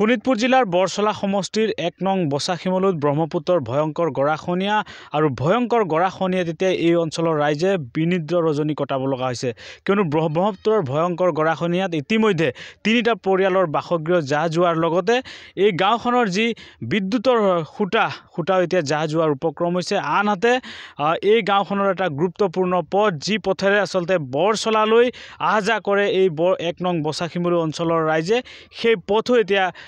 শোণিতপুৰ জিলাৰ বৰচলা সমষ্টিৰ এক নং বচাখিমলুত ব্ৰহ্মপুত্ৰৰ ভয়ংকৰ গৰাখহনীয়া আৰু ভয়ংকৰ গৰাখহনীয়া তেতিয়া এই অঞ্চলৰ ৰাইজে বিনিদ্ৰ ৰজনী কটাব লগা হৈছে কিয়নো ব্ৰহ্মপুত্ৰৰ ভয়ংকৰ গৰাখহনীয়াত ইতিমধ্যে তিনিটা পৰিয়ালৰ বাসগৃহ জাহ যোৱাৰ লগতে এই গাঁওখনৰ যি বিদ্যুতৰ সূতা সূতাও এতিয়া জাহ যোৱাৰ উপক্ৰম হৈছে আনহাতে এই গাঁওখনৰ এটা গুৰুত্বপূৰ্ণ পথ যি পথেৰে আচলতে বৰচলালৈ আহ যাহ কৰে এই বৰ এক নং বচাখিমলু অঞ্চলৰ ৰাইজে সেই পথো এতিয়া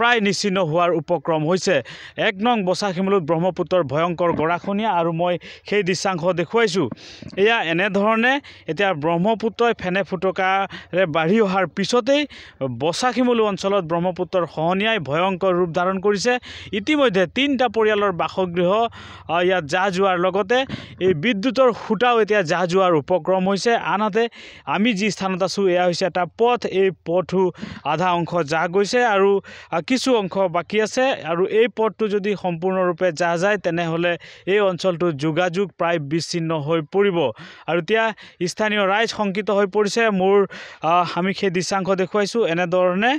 প্ৰায় নিশ্চিন্ন হোৱাৰ উপক্ৰম হৈছে এক নং বচাশিমলুত ব্ৰহ্মপুত্ৰৰ ভয়ংকৰ গৰাখনীয়া আৰু মই সেই দৃশ্যাংশ দেখুৱাইছোঁ এয়া এনেধৰণে এতিয়া ব্ৰহ্মপুত্ৰই ফেনে ফুটকাৰে বাঢ়ি অহাৰ পিছতেই বচাখিমলু অঞ্চলত ব্ৰহ্মপুত্ৰৰ সহনীয়াই ভয়ংকৰ ৰূপ ধাৰণ কৰিছে ইতিমধ্যে তিনিটা পৰিয়ালৰ বাসগৃহ ইয়াত জাহ যোৱাৰ লগতে এই বিদ্যুতৰ সূতাও এতিয়া জাহ যোৱাৰ উপক্ৰম হৈছে আনহাতে আমি যি স্থানত আছোঁ এয়া হৈছে এটা পথ এই পথো আধা অংশ জাহ গৈছে আৰু কিছু অংশ বাকী আছে আৰু এই পথটো যদি সম্পূৰ্ণৰূপে যা যায় তেনেহ'লে এই অঞ্চলটোত যোগাযোগ প্ৰায় বিচ্ছিন্ন হৈ পৰিব আৰু এতিয়া স্থানীয় ৰাইজ শংকিত হৈ পৰিছে মোৰ আমি সেই দৃশ্যাংশ দেখুৱাইছোঁ এনেধৰণে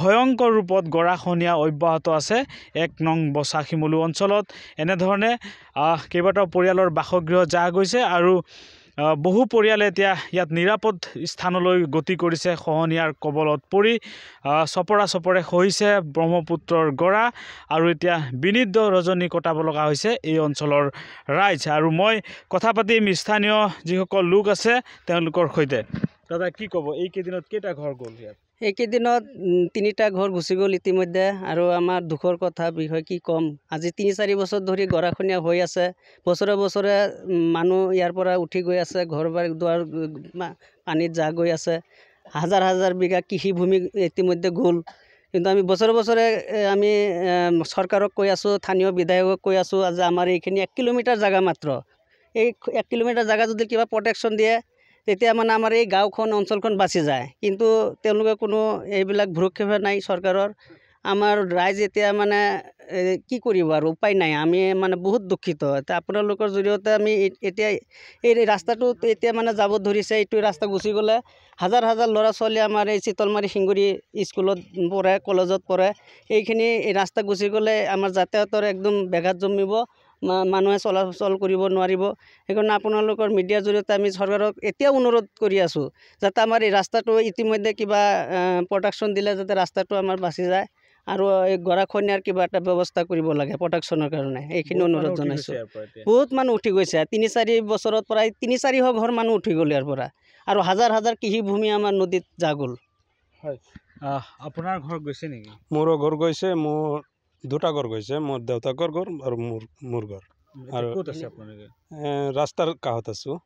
ভয়ংকৰ ৰূপত গৰাখহনীয়া অব্যাহত আছে এক নং বচাখিমলু অঞ্চলত এনেধৰণে কেইবাটাও পৰিয়ালৰ বাসগৃহ যা গৈছে আৰু বহু পৰিয়ালে এতিয়া ইয়াত নিৰাপদ স্থানলৈ গতি কৰিছে খহনীয়াৰ কবলত পৰি চপৰা চপৰে খহিছে ব্ৰহ্মপুত্ৰৰ গৰা আৰু এতিয়া বিনিদ্ধ ৰজনী কটাব লগা হৈছে এই অঞ্চলৰ ৰাইজ আৰু মই কথা পাতিম স্থানীয় যিসকল লোক আছে তেওঁলোকৰ সৈতে দাদা কি ক'ব এইকেইদিনত কেইটা ঘৰ গ'ল ইয়াত এইকেইদিনত তিনিটা ঘৰ গুচি গ'ল ইতিমধ্যে আৰু আমাৰ দুখৰ কথা বিষয়ে কি ক'ম আজি তিনি চাৰি বছৰ ধৰি গৰাখনীয়া হৈ আছে বছৰে বছৰে মানুহ ইয়াৰ পৰা উঠি গৈ আছে ঘৰ বাৰী দুৱাৰ পানীত যা গৈ আছে হাজাৰ হাজাৰ বিঘা কৃষিভূমি ইতিমধ্যে গ'ল কিন্তু আমি বছৰে বছৰে আমি চৰকাৰক কৈ আছোঁ স্থানীয় বিধায়কক কৈ আছোঁ যে আমাৰ এইখিনি এক কিলোমিটাৰ জেগা মাত্ৰ এই এক কিলোমিটাৰ জেগা যদি কিবা প্ৰটেকশ্যন দিয়ে তেতিয়া মানে আমাৰ এই গাঁওখন অঞ্চলখন বাচি যায় কিন্তু তেওঁলোকে কোনো এইবিলাক ভ্ৰূক্ষেপ নাই চৰকাৰৰ আমাৰ ৰাইজ এতিয়া মানে কি কৰিব আৰু উপায় নাই আমি মানে বহুত দুখিত আপোনালোকৰ জৰিয়তে আমি এতিয়া এই ৰাস্তাটো এতিয়া মানে যাব ধৰিছে এইটো ৰাস্তা গুচি গ'লে হাজাৰ হাজাৰ ল'ৰা ছোৱালী আমাৰ এই চিতলমাৰী সিংগুৰি স্কুলত পঢ়ে কলেজত পঢ়ে এইখিনি ৰাস্তা গুচি গ'লে আমাৰ যাতায়তৰ একদম ব্যাঘাত জন্মিব মানুহে চলাচল কৰিব নোৱাৰিব সেইকাৰণে আপোনালোকৰ মিডিয়াৰ জৰিয়তে আমি চৰকাৰক এতিয়াও অনুৰোধ কৰি আছোঁ যাতে আমাৰ এই ৰাস্তাটো ইতিমধ্যে কিবা প্ৰডাকশ্যন দিলে যাতে ৰাস্তাটো আমাৰ বাচি যায় আৰু এই গৰাখনীয়াৰ কিবা এটা ব্যৱস্থা কৰিব লাগে প্ৰডাকশ্যনৰ কাৰণে এইখিনি অনুৰোধ জনাইছোঁ বহুত মানুহ উঠি গৈছে তিনি চাৰি বছৰত প্ৰায় তিনি চাৰিশ ঘৰ মানুহ উঠি গ'ল ইয়াৰ পৰা আৰু হাজাৰ হাজাৰ কৃষিভূমি আমাৰ নদীত জাগ হ'ল হয় আপোনাৰ ঘৰ গৈছে নেকি মোৰো ঘৰ গৈছে মোৰ দুটা ঘৰ গৈছে মোৰ দেউতাকৰ ঘৰ আৰু মোৰ মোৰ ঘৰ আৰু ক'ত আছে আপোনালোকে ৰাস্তাৰ কাষত আছোঁ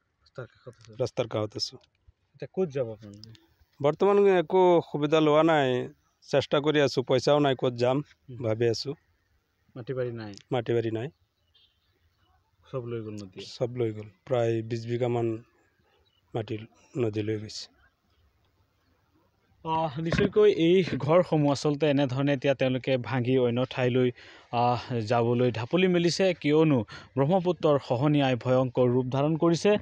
ৰাস্তাৰ কাষত আছোঁ এতিয়া ক'ত যাব আপোনালোকে বৰ্তমান একো সুবিধা লোৱা নাই চেষ্টা কৰি আছো পইচাও নাই ক'ত যাম ভাবি আছোঁ মাটি নাই মাটি বাৰী নাই চব লৈ গ'ল নদী চব লৈ গ'ল প্ৰায় বিছ বিঘামান মাটি নদীলৈ গৈছে নিশ্চয়কৈ এই ঘৰসমূহ আচলতে এনেধৰণে এতিয়া তেওঁলোকে ভাঙি অন্য ঠাইলৈ যাবলৈ ঢাপলি মেলিছে কিয়নো ব্ৰহ্মপুত্ৰৰ খহনীয়াই ভয়ংকৰ ৰূপ ধাৰণ কৰিছে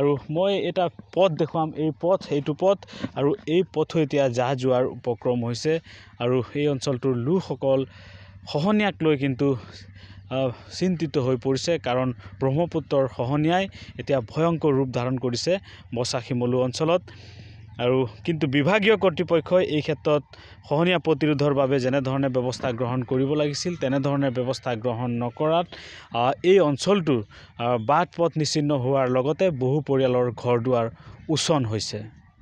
আৰু মই এটা পথ দেখুৱাম এই পথ এইটো পথ আৰু এই পথো এতিয়া যা যোৱাৰ উপক্ৰম হৈছে আৰু এই অঞ্চলটোৰ লোকসকল খহনীয়াক লৈ কিন্তু চিন্তিত হৈ পৰিছে কাৰণ ব্ৰহ্মপুত্ৰৰ খহনীয়াই এতিয়া ভয়ংকৰ ৰূপ ধাৰণ কৰিছে বচা শিমলু অঞ্চলত আৰু কিন্তু বিভাগীয় কৰ্তৃপক্ষই এই ক্ষেত্ৰত খহনীয়া প্ৰতিৰোধৰ বাবে যেনেধৰণে ব্যৱস্থা গ্ৰহণ কৰিব লাগিছিল তেনেধৰণে ব্যৱস্থা গ্ৰহণ নকৰাত এই অঞ্চলটোৰ বাট পথ নিচিন্ন হোৱাৰ লগতে বহু পৰিয়ালৰ ঘৰ দুৱাৰ উচন হৈছে